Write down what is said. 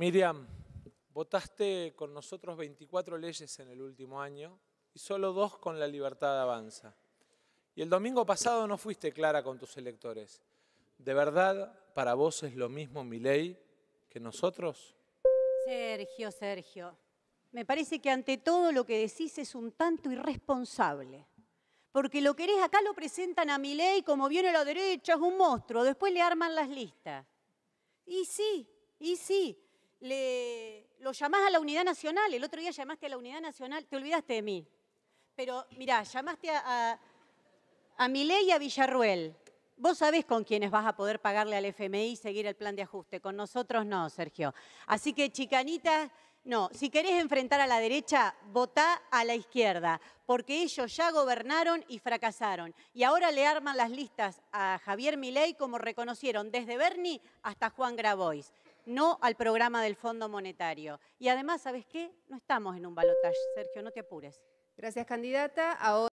Miriam, votaste con nosotros 24 leyes en el último año y solo dos con la libertad de avanza. Y el domingo pasado no fuiste clara con tus electores. ¿De verdad para vos es lo mismo mi ley que nosotros? Sergio, Sergio, me parece que ante todo lo que decís es un tanto irresponsable. Porque lo querés acá lo presentan a mi ley como viene a la derecha, es un monstruo, después le arman las listas. Y sí, y sí, le, lo llamás a la unidad nacional, el otro día llamaste a la unidad nacional, te olvidaste de mí. Pero mirá, llamaste a, a, y a Villarruel. Vos sabés con quiénes vas a poder pagarle al FMI y seguir el plan de ajuste. Con nosotros no, Sergio. Así que, chicanitas, no. Si querés enfrentar a la derecha, votá a la izquierda, porque ellos ya gobernaron y fracasaron. Y ahora le arman las listas a Javier Milei como reconocieron desde Bernie hasta Juan Grabois no al programa del Fondo Monetario. Y además, ¿sabes qué? No estamos en un balotaje, Sergio, no te apures. Gracias, candidata. Ahora...